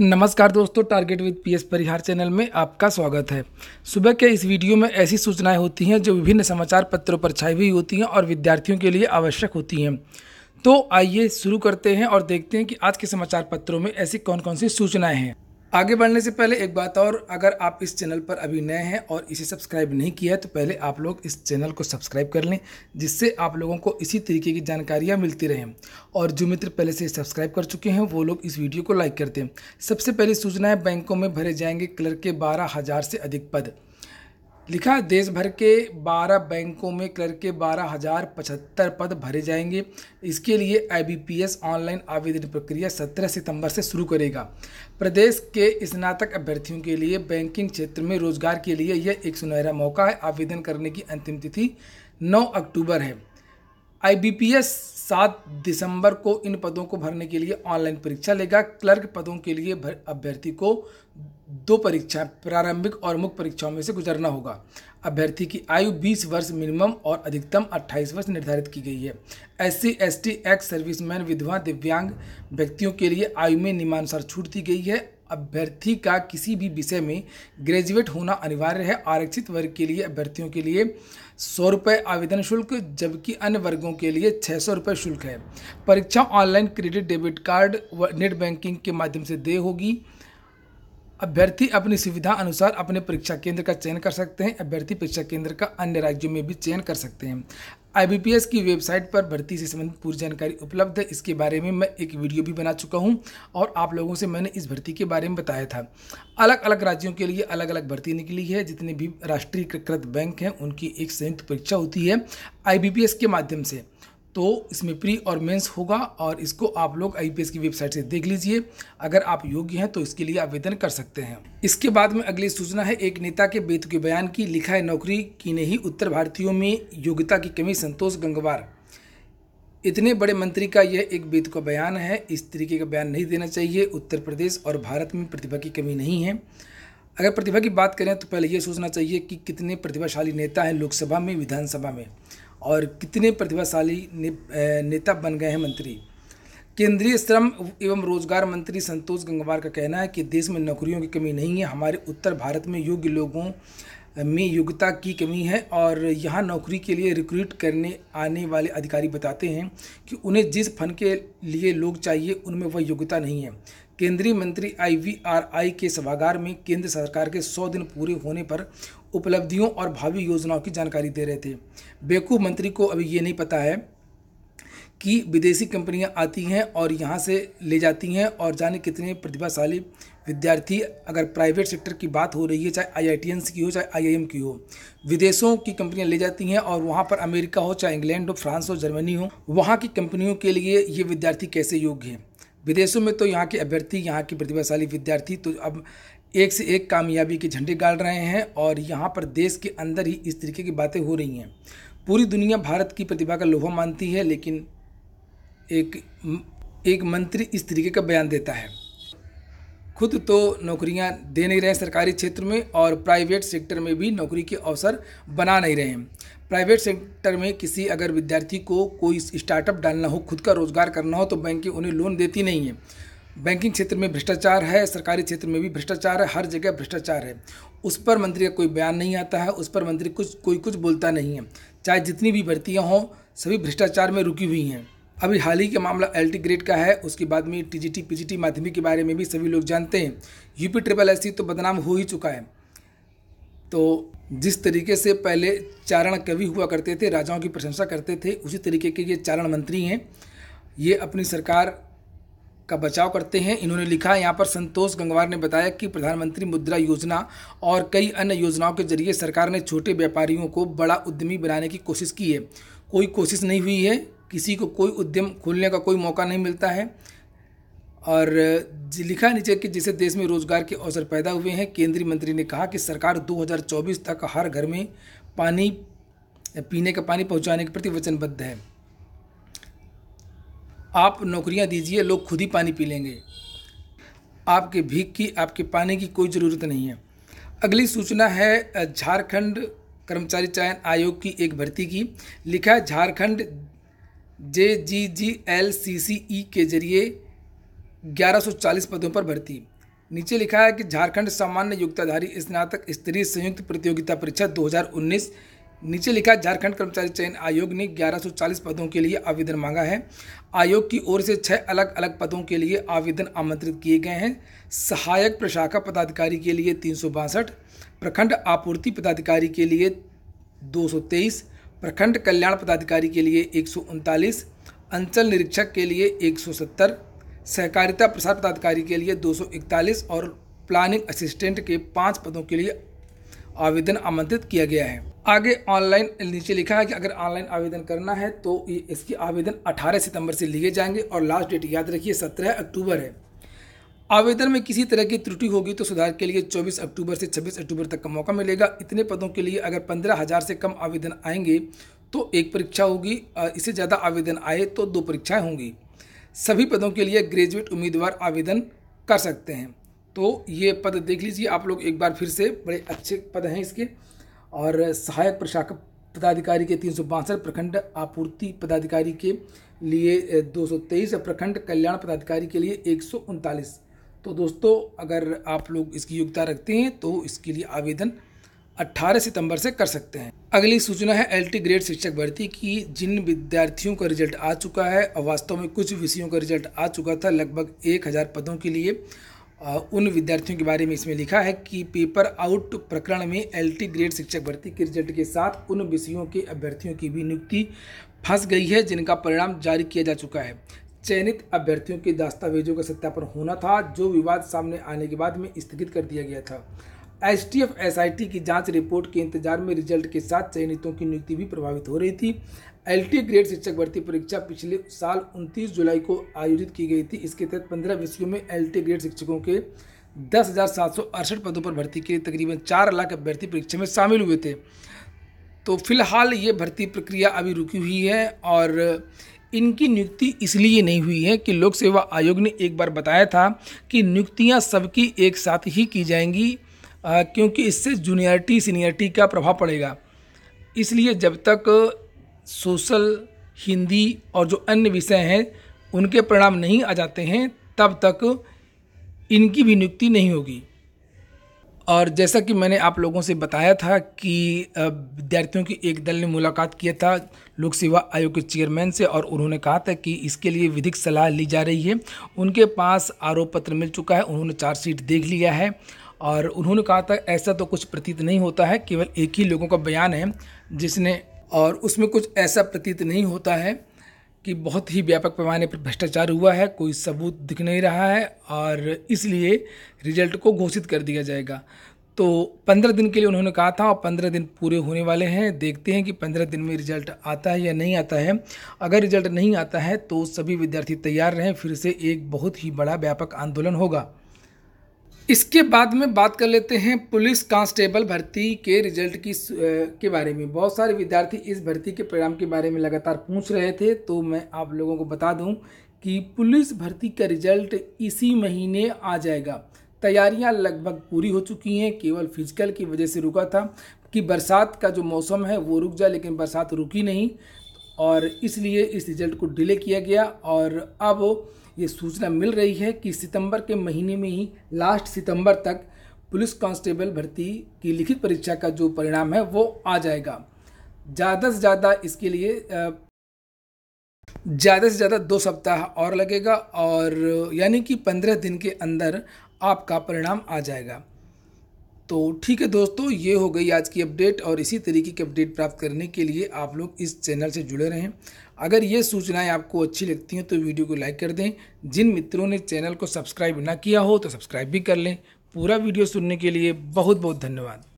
नमस्कार दोस्तों target with PS Parihar channel में आपका स्वागत है सुबह के इस वीडियो में ऐसी सूचनाएं होती हैं जो विभिन्न समाचार पत्रों पर छाई हुई होती हैं और विद्यार्थियों के लिए आवश्यक होती हैं तो आइए शुरू करते हैं और देखते हैं कि आज के समाचार पत्रों में ऐसी कौन कौन सी सूचनाएं हैं आगे बढ़ने से पहले एक बात और अगर आप इस चैनल पर अभी नए हैं और इसे सब्सक्राइब नहीं किया है तो पहले आप लोग इस चैनल को सब्सक्राइब कर लें जिससे आप लोगों को इसी तरीके की जानकारियाँ मिलती रहें और जो मित्र पहले से सब्सक्राइब कर चुके हैं वो लोग इस वीडियो को लाइक करते हैं सबसे पहली सूचना है बैंकों में भरे जाएंगे क्लर्क के बारह से अधिक पद लिखा देश भर के 12 बैंकों में क्लर्क के बारह हजार पचहत्तर पद भरे जाएंगे इसके लिए आई ऑनलाइन आवेदन प्रक्रिया 17 सितंबर से शुरू करेगा प्रदेश के स्नातक अभ्यर्थियों के लिए बैंकिंग क्षेत्र में रोजगार के लिए यह एक सुनहरा मौका है आवेदन करने की अंतिम तिथि 9 अक्टूबर है आईबीपीएस सात दिसंबर को इन पदों को भरने के लिए ऑनलाइन परीक्षा लेगा क्लर्क पदों के लिए अभ्यर्थी को दो परीक्षा प्रारंभिक और मुख्य परीक्षाओं में से गुजरना होगा अभ्यर्थी की आयु 20 वर्ष मिनिमम और अधिकतम 28 वर्ष निर्धारित की गई है S C S T ex serviceman विधवा दिव्यांग व्यक्तियों के लिए आयु में नियमानुसार छूट दी गई है अभ्यर्थी का किसी भी विषय में ग्रेजुएट होना अनिवार्य है आरक्षित वर्ग के लिए अभ्यर्थियों के लिए सौ रुपये आवेदन शुल्क जबकि अन्य वर्गों के लिए छः सौ रुपये शुल्क है परीक्षा ऑनलाइन क्रेडिट डेबिट कार्ड व नेट बैंकिंग के माध्यम से दे होगी अभ्यर्थी अपनी सुविधा अनुसार अपने परीक्षा केंद्र का चयन कर सकते हैं अभ्यर्थी परीक्षा केंद्र का अन्य राज्यों में भी चयन कर सकते हैं आई की वेबसाइट पर भर्ती से संबंधित पूरी जानकारी उपलब्ध है इसके बारे में मैं एक वीडियो भी बना चुका हूँ और आप लोगों से मैंने इस भर्ती के बारे में बताया था अलग अलग राज्यों के लिए अलग अलग भर्ती निकली है जितने भी राष्ट्रीयकृत बैंक हैं उनकी एक संयुक्त परीक्षा होती है आई के माध्यम से तो इसमें प्री और मेंस होगा और इसको आप लोग आई की वेबसाइट से देख लीजिए अगर आप योग्य हैं तो इसके लिए आवेदन कर सकते हैं इसके बाद में अगली सूचना है एक नेता के बेतुके के बयान की लिखा है नौकरी की नहीं उत्तर भारतीयों में योग्यता की कमी संतोष गंगवार इतने बड़े मंत्री का यह एक बेत का बयान है इस तरीके का बयान नहीं देना चाहिए उत्तर प्रदेश और भारत में प्रतिभा की कमी नहीं है अगर प्रतिभा की बात करें तो पहले यह सोचना चाहिए कि कितने प्रतिभाशाली नेता हैं लोकसभा में विधानसभा में और कितने प्रतिभाशाली नेता बन गए हैं मंत्री केंद्रीय श्रम एवं रोजगार मंत्री संतोष गंगवार का कहना है कि देश में नौकरियों की कमी नहीं है हमारे उत्तर भारत में योग्य लोगों में योग्यता की कमी है और यहाँ नौकरी के लिए रिक्रूट करने आने वाले अधिकारी बताते हैं कि उन्हें जिस फन के लिए लोग चाहिए उनमें वह योग्यता नहीं है केंद्रीय मंत्री आई के सभागार में केंद्र सरकार के 100 दिन पूरे होने पर उपलब्धियों और भावी योजनाओं की जानकारी दे रहे थे बेवकूफ़ मंत्री को अभी ये नहीं पता है कि विदेशी कंपनियां आती हैं और यहाँ से ले जाती हैं और जाने कितने प्रतिभाशाली विद्यार्थी अगर प्राइवेट सेक्टर की बात हो रही है चाहे आई की हो चाहे आई की हो विदेशों की कंपनियां ले जाती हैं और वहाँ पर अमेरिका हो चाहे इंग्लैंड हो फ्रांस हो जर्मनी हो वहाँ की कंपनियों के लिए ये विद्यार्थी कैसे योग्य है विदेशों में तो यहाँ के अभ्यर्थी यहाँ के प्रतिभाशाली विद्यार्थी तो अब एक से एक कामयाबी के झंडे गाड़ रहे हैं और यहाँ पर देश के अंदर ही इस तरीके की बातें हो रही हैं पूरी दुनिया भारत की प्रतिभा का लोहा मानती है लेकिन एक एक मंत्री इस तरीके का बयान देता है खुद तो नौकरियां दे नहीं रहे सरकारी क्षेत्र में और प्राइवेट सेक्टर में भी नौकरी के अवसर बना नहीं रहे हैं प्राइवेट सेक्टर में किसी अगर विद्यार्थी को कोई स्टार्टअप डालना हो खुद का रोज़गार करना हो तो बैंकें उन्हें लोन देती नहीं है बैंकिंग क्षेत्र में भ्रष्टाचार है सरकारी क्षेत्र में भी भ्रष्टाचार है हर जगह भ्रष्टाचार है उस पर मंत्री का कोई बयान नहीं आता है उस पर मंत्री कुछ कोई कुछ बोलता नहीं है चाहे जितनी भी भर्तियाँ हों सभी भ्रष्टाचार में रुकी हुई हैं अभी हाल ही का मामला एल टी ग्रेड का है उसके बाद में T T G P G T माध्यमिक के बारे में भी सभी लोग जानते हैं यूपी ट्रिपल एस तो बदनाम हो ही चुका है तो जिस तरीके से पहले चारण कवि हुआ करते थे राजाओं की प्रशंसा करते थे उसी तरीके के ये चारण मंत्री हैं ये अपनी सरकार का बचाव करते हैं इन्होंने लिखा यहाँ पर संतोष गंगवार ने बताया कि प्रधानमंत्री मुद्रा योजना और कई अन्य योजनाओं के जरिए सरकार ने छोटे व्यापारियों को बड़ा उद्यमी बनाने की कोशिश की है कोई कोशिश नहीं हुई है किसी को कोई उद्यम खोलने का कोई मौका नहीं मिलता है और लिखा नीचे कि जिसे देश में रोजगार के अवसर पैदा हुए हैं केंद्रीय मंत्री ने कहा कि सरकार 2024 तक हर घर में पानी पीने का पानी पहुंचाने के प्रति वचनबद्ध है आप नौकरियां दीजिए लोग खुद ही पानी पी लेंगे आपके भीख की आपके पानी की कोई ज़रूरत नहीं है अगली सूचना है झारखंड कर्मचारी चयन आयोग की एक भर्ती की लिखा है झारखंड जे जी जी एल सी सी ई के जरिए 1140 पदों पर भर्ती नीचे लिखा है कि झारखंड सामान्य योग्यताधारी स्नातक स्तरीय संयुक्त प्रतियोगिता परीक्षा 2019 नीचे लिखा झारखंड कर्मचारी चयन आयोग ने 1140 पदों के लिए आवेदन मांगा है आयोग की ओर से छह अलग अलग पदों के लिए आवेदन आमंत्रित किए गए हैं सहायक प्रशाखा पदाधिकारी के लिए तीन प्रखंड आपूर्ति पदाधिकारी के लिए तेईस प्रखंड कल्याण पदाधिकारी के लिए एक अंचल निरीक्षक के लिए 170 सहकारिता प्रसार पदाधिकारी के लिए 241 और प्लानिंग असिस्टेंट के पाँच पदों के लिए आवेदन आमंत्रित किया गया है आगे ऑनलाइन नीचे लिखा है कि अगर ऑनलाइन आवेदन करना है तो इसके आवेदन 18 सितंबर से लिए जाएंगे और लास्ट डेट याद रखिए 17 अक्टूबर है आवेदन में किसी तरह की त्रुटि होगी तो सुधार के लिए 24 अक्टूबर से 26 अक्टूबर तक का मौका मिलेगा इतने पदों के लिए अगर पंद्रह हज़ार से कम आवेदन आएंगे तो एक परीक्षा होगी इससे ज़्यादा आवेदन आए तो दो परीक्षाएँ होंगी सभी पदों के लिए ग्रेजुएट उम्मीदवार आवेदन कर सकते हैं तो ये पद देख लीजिए आप लोग एक बार फिर से बड़े अच्छे पद हैं इसके और सहायक प्रशासक पदाधिकारी के तीन सौ बासठ प्रखंड आपूर्ति पदाधिकारी के लिए दो सौ तेईस प्रखंड कल्याण पदाधिकारी के लिए एक सौ उनतालीस तो दोस्तों अगर आप लोग इसकी योग्यता रखते हैं तो इसके लिए आवेदन 18 सितंबर से कर सकते हैं अगली सूचना है एल ग्रेड शिक्षक भर्ती की जिन विद्यार्थियों का रिजल्ट आ चुका है और वास्तव में कुछ विषयों का रिजल्ट आ चुका था लगभग एक हज़ार पदों के लिए उन विद्यार्थियों के बारे में इसमें लिखा है कि पेपर आउट प्रकरण में एल ग्रेड शिक्षक भर्ती के रिजल्ट के साथ उन विषयों के अभ्यर्थियों की भी नियुक्ति फंस गई है जिनका परिणाम जारी किया जा चुका है चयनित अभ्यर्थियों के दस्तावेजों का सत्यापन होना था जो विवाद सामने आने के बाद में स्थगित कर दिया गया था S S T F I T की जांच रिपोर्ट के इंतजार में रिजल्ट के साथ चयनितों की नियुक्ति भी प्रभावित हो रही थी टी ग्रेड शिक्षक भर्ती परीक्षा पिछले साल 29 जुलाई को आयोजित की गई थी इसके तहत 15 विषयों में एल टी ग्रेड शिक्षकों के दस पदों पर भर्ती के लिए तकरीबन चार लाख अभ्यर्थी परीक्षा में शामिल हुए थे तो फिलहाल ये भर्ती प्रक्रिया अभी रुकी हुई है और इनकी नियुक्ति इसलिए नहीं हुई है कि लोक सेवा आयोग ने एक बार बताया था कि नियुक्तियां सबकी एक साथ ही की जाएंगी आ, क्योंकि इससे जूनियरिटी सीनियरिटी का प्रभाव पड़ेगा इसलिए जब तक सोशल हिंदी और जो अन्य विषय हैं उनके परिणाम नहीं आ जाते हैं तब तक इनकी भी नियुक्ति नहीं होगी और जैसा कि मैंने आप लोगों से बताया था कि विद्यार्थियों की एक दल ने मुलाकात किया था लोक सेवा आयोग के चेयरमैन से और उन्होंने कहा था कि इसके लिए विधिक सलाह ली जा रही है उनके पास आरोप पत्र मिल चुका है उन्होंने चार्जशीट देख लिया है और उन्होंने कहा था ऐसा तो कुछ प्रतीत नहीं होता है केवल एक ही लोगों का बयान है जिसने और उसमें कुछ ऐसा प्रतीत नहीं होता है कि बहुत ही व्यापक पैमाने पर भ्रष्टाचार हुआ है कोई सबूत दिख नहीं रहा है और इसलिए रिजल्ट को घोषित कर दिया जाएगा तो पंद्रह दिन के लिए उन्होंने कहा था और पंद्रह दिन पूरे होने वाले हैं देखते हैं कि पंद्रह दिन में रिजल्ट आता है या नहीं आता है अगर रिजल्ट नहीं आता है तो सभी विद्यार्थी तैयार रहें फिर से एक बहुत ही बड़ा व्यापक आंदोलन होगा इसके बाद में बात कर लेते हैं पुलिस कांस्टेबल भर्ती के रिजल्ट की के बारे में बहुत सारे विद्यार्थी इस भर्ती के परिणाम के बारे में लगातार पूछ रहे थे तो मैं आप लोगों को बता दूं कि पुलिस भर्ती का रिजल्ट इसी महीने आ जाएगा तैयारियां लगभग पूरी हो चुकी हैं केवल फिजिकल की वजह से रुका था कि बरसात का जो मौसम है वो रुक जाए लेकिन बरसात रुकी नहीं और इसलिए इस रिजल्ट को डिले किया गया और अब ये सूचना मिल रही है कि सितंबर के महीने में ही लास्ट सितंबर तक पुलिस कांस्टेबल भर्ती की लिखित परीक्षा का जो परिणाम है वो आ जाएगा ज़्यादा से ज़्यादा इसके लिए ज़्यादा से ज़्यादा दो सप्ताह और लगेगा और यानी कि पंद्रह दिन के अंदर आपका परिणाम आ जाएगा तो ठीक है दोस्तों ये हो गई आज की अपडेट और इसी तरीके की अपडेट प्राप्त करने के लिए आप लोग इस चैनल से जुड़े रहें अगर ये सूचनाएं आपको अच्छी लगती हैं तो वीडियो को लाइक कर दें जिन मित्रों ने चैनल को सब्सक्राइब ना किया हो तो सब्सक्राइब भी कर लें पूरा वीडियो सुनने के लिए बहुत बहुत धन्यवाद